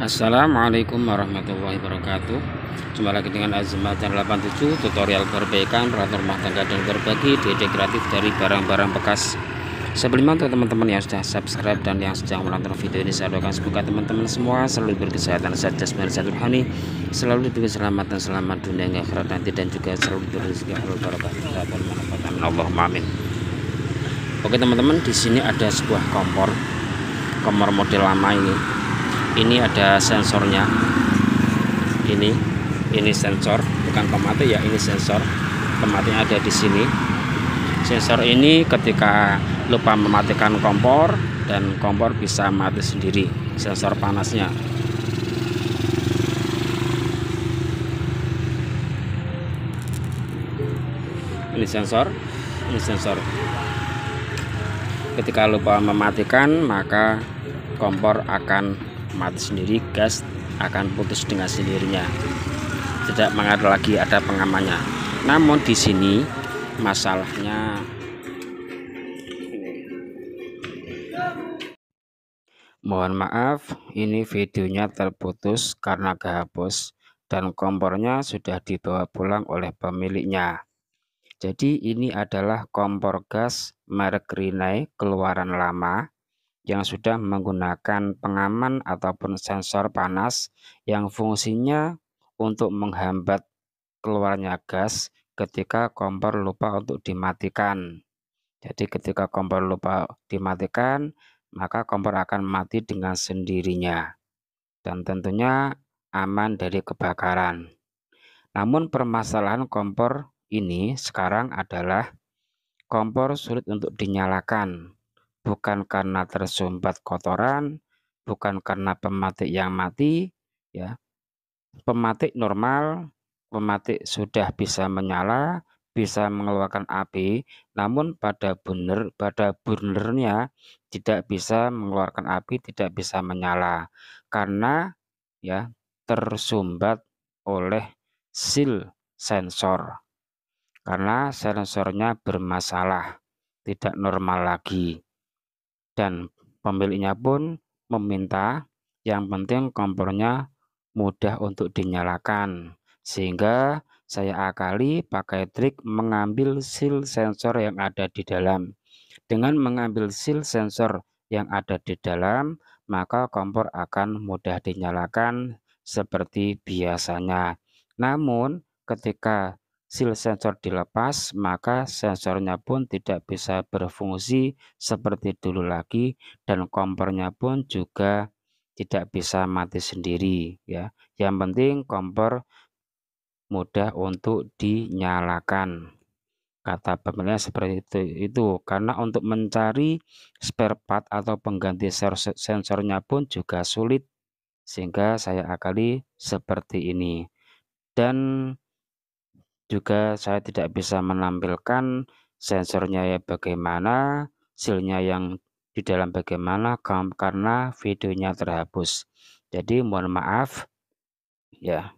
Assalamualaikum warahmatullahi wabarakatuh Jumpa lagi dengan Azimat 87 Tutorial perbaikan peraturan rumah tangga dan berbagi DD gratis dari barang-barang bekas Sebelumnya untuk teman-teman yang sudah subscribe dan yang sedang menonton video ini Saya doakan semoga teman-teman semua selalu berkesehatan saja semangat rohani Selalu diberi dan selamat dunia yang akhirat nanti Dan juga selalu diberi rezeki halal dan Allahumma amin Oke teman-teman di sini ada sebuah kompor Kompor model lama ini ini ada sensornya ini ini sensor bukan pemati ya ini sensor pematinya ada di sini sensor ini ketika lupa mematikan kompor dan kompor bisa mati sendiri sensor panasnya ini sensor ini sensor ketika lupa mematikan maka kompor akan mati sendiri gas akan putus dengan sendirinya tidak mengaruh lagi ada pengamannya namun di sini masalahnya mohon maaf ini videonya terputus karena kehapus dan kompornya sudah dibawa pulang oleh pemiliknya jadi ini adalah kompor gas merek Rinnai keluaran lama yang sudah menggunakan pengaman ataupun sensor panas yang fungsinya untuk menghambat keluarnya gas ketika kompor lupa untuk dimatikan. Jadi ketika kompor lupa dimatikan, maka kompor akan mati dengan sendirinya. Dan tentunya aman dari kebakaran. Namun permasalahan kompor ini sekarang adalah kompor sulit untuk dinyalakan bukan karena tersumbat kotoran, bukan karena pematik yang mati, ya. Pematik normal, pematik sudah bisa menyala, bisa mengeluarkan api, namun pada burner pada burnernya tidak bisa mengeluarkan api, tidak bisa menyala karena ya tersumbat oleh seal sensor. Karena sensornya bermasalah, tidak normal lagi dan pemiliknya pun meminta yang penting kompornya mudah untuk dinyalakan sehingga saya akali pakai trik mengambil seal sensor yang ada di dalam dengan mengambil seal sensor yang ada di dalam maka kompor akan mudah dinyalakan seperti biasanya namun ketika seal sensor dilepas, maka sensornya pun tidak bisa berfungsi seperti dulu lagi dan kompornya pun juga tidak bisa mati sendiri ya. Yang penting kompor mudah untuk dinyalakan. Kata pemiliknya seperti itu, itu karena untuk mencari spare part atau pengganti sensornya pun juga sulit sehingga saya akali seperti ini. Dan juga saya tidak bisa menampilkan sensornya ya bagaimana, silnya yang di dalam bagaimana karena videonya terhapus. Jadi mohon maaf ya.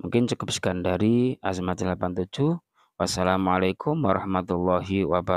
Mungkin cukup sekian dari Azmat 87. Wassalamualaikum warahmatullahi wabarakatuh.